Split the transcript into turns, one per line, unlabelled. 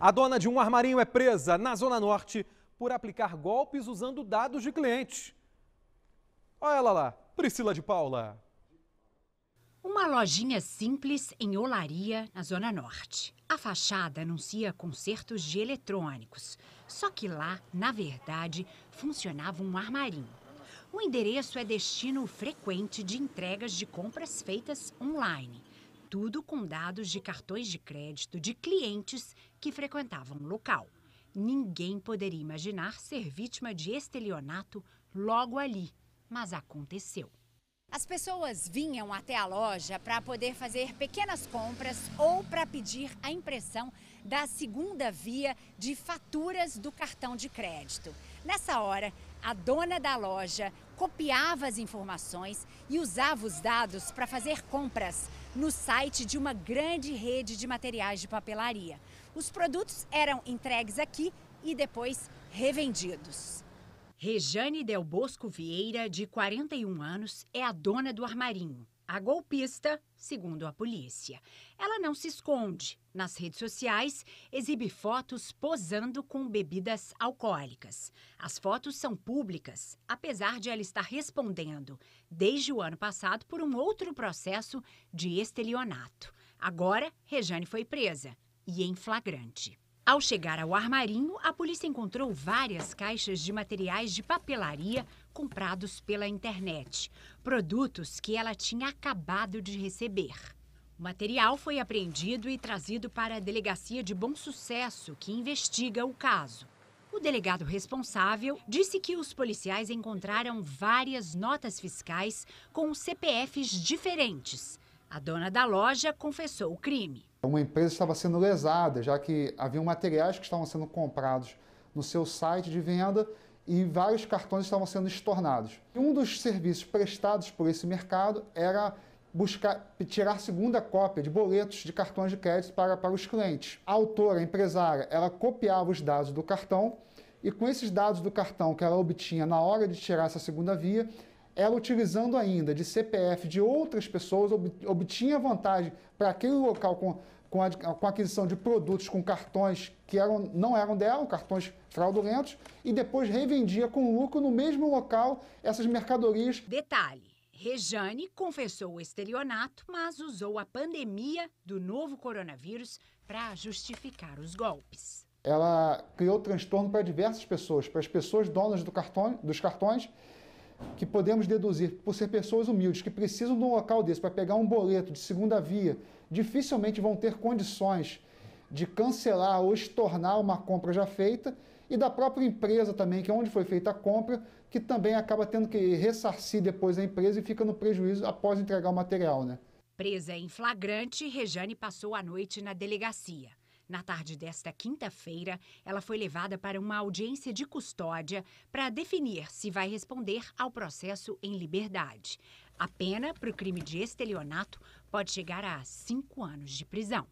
A dona de um armarinho é presa na Zona Norte por aplicar golpes usando dados de clientes. Olha ela lá, Priscila de Paula. Uma lojinha simples em Olaria, na Zona Norte. A fachada anuncia concertos de eletrônicos. Só que lá, na verdade, funcionava um armarinho. O endereço é destino frequente de entregas de compras feitas online. Tudo com dados de cartões de crédito de clientes que frequentavam o local. Ninguém poderia imaginar ser vítima de estelionato logo ali, mas aconteceu. As pessoas vinham até a loja para poder fazer pequenas compras ou para pedir a impressão da segunda via de faturas do cartão de crédito. Nessa hora, a dona da loja copiava as informações e usava os dados para fazer compras no site de uma grande rede de materiais de papelaria. Os produtos eram entregues aqui e depois revendidos. Rejane Del Bosco Vieira, de 41 anos, é a dona do armarinho. A golpista, segundo a polícia. Ela não se esconde. Nas redes sociais, exibe fotos posando com bebidas alcoólicas. As fotos são públicas, apesar de ela estar respondendo, desde o ano passado, por um outro processo de estelionato. Agora, Rejane foi presa e em flagrante. Ao chegar ao armarinho, a polícia encontrou várias caixas de materiais de papelaria comprados pela internet, produtos que ela tinha acabado de receber. O material foi apreendido e trazido para a Delegacia de Bom Sucesso, que investiga o caso. O delegado responsável disse que os policiais encontraram várias notas fiscais com CPFs diferentes. A dona da loja confessou o crime.
Uma empresa estava sendo lesada, já que havia materiais que estavam sendo comprados no seu site de venda e vários cartões estavam sendo estornados. Um dos serviços prestados por esse mercado era buscar tirar segunda cópia de boletos de cartões de crédito para, para os clientes. A autora, a empresária, ela copiava os dados do cartão e com esses dados do cartão que ela obtinha na hora de tirar essa segunda via, ela utilizando ainda de CPF de outras pessoas obtinha vantagem para aquele local com com a, com a aquisição de produtos com cartões que eram, não eram dela, cartões fraudulentos, e depois revendia com lucro no mesmo local essas mercadorias.
Detalhe: Rejane confessou o estelionato, mas usou a pandemia do novo coronavírus para justificar os golpes.
Ela criou transtorno para diversas pessoas, para as pessoas donas do cartão, dos cartões que podemos deduzir por ser pessoas humildes que precisam de um local desse para pegar um boleto de segunda via, dificilmente vão ter condições de cancelar ou estornar uma compra já feita, e da própria empresa também, que é onde foi feita a compra, que também acaba tendo que ressarcir depois a empresa e fica no prejuízo após entregar o material, né?
Presa em flagrante, Rejane passou a noite na delegacia. Na tarde desta quinta-feira, ela foi levada para uma audiência de custódia para definir se vai responder ao processo em liberdade. A pena para
o crime de estelionato pode chegar a cinco anos de prisão.